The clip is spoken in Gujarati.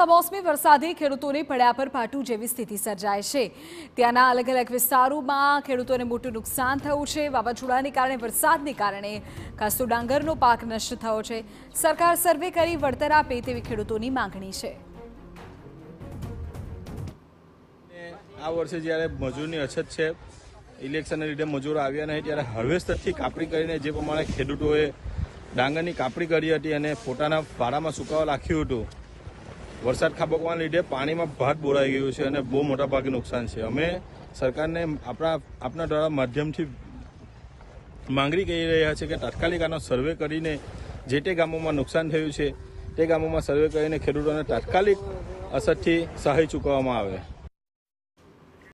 કમોસમી વરસાદે ખેડૂતોને પડ્યા પર પાટું જેવી સ્થિતિ સર્જાય છે ત્યાંના અલગ અલગ વિસ્તારોમાં ખેડૂતોને મોટું નુકસાન થયું છે વાવાઝોડાને કારણે વરસાદને કારણે ખાસો ડાંગરનો પાક નષ્ટ થયો છે સરકાર સર્વે કરી વળતર આપે તેવી ખેડૂતોની માંગણી છે આ વર્ષે જ્યારે મજૂરની અછત છે ઇલેક્શનને લીધે મજૂરો આવ્યા નહીં ત્યારે હાર્વેસ્ટરથી કાપણી કરીને જે પ્રમાણે ખેડૂતોએ ડાંગરની કાપણી કરી હતી અને પોતાના ભાડામાં સુકાવા રાખ્યું હતું વરસાદ ખાબકવાને લીધે પાણીમાં ભાત બોરાઈ ગયું છે અને બહુ મોટા ભાગે નુકસાન છે અમે સરકારને આપણા આપના દ્વારા માધ્યમથી માંગણી કરી રહ્યા છીએ કે તાત્કાલિક આનો સર્વે કરીને જે તે ગામોમાં નુકસાન થયું છે તે ગામોમાં સર્વે કરીને ખેડૂતોને તાત્કાલિક અસરથી સહાય ચૂકવવામાં આવે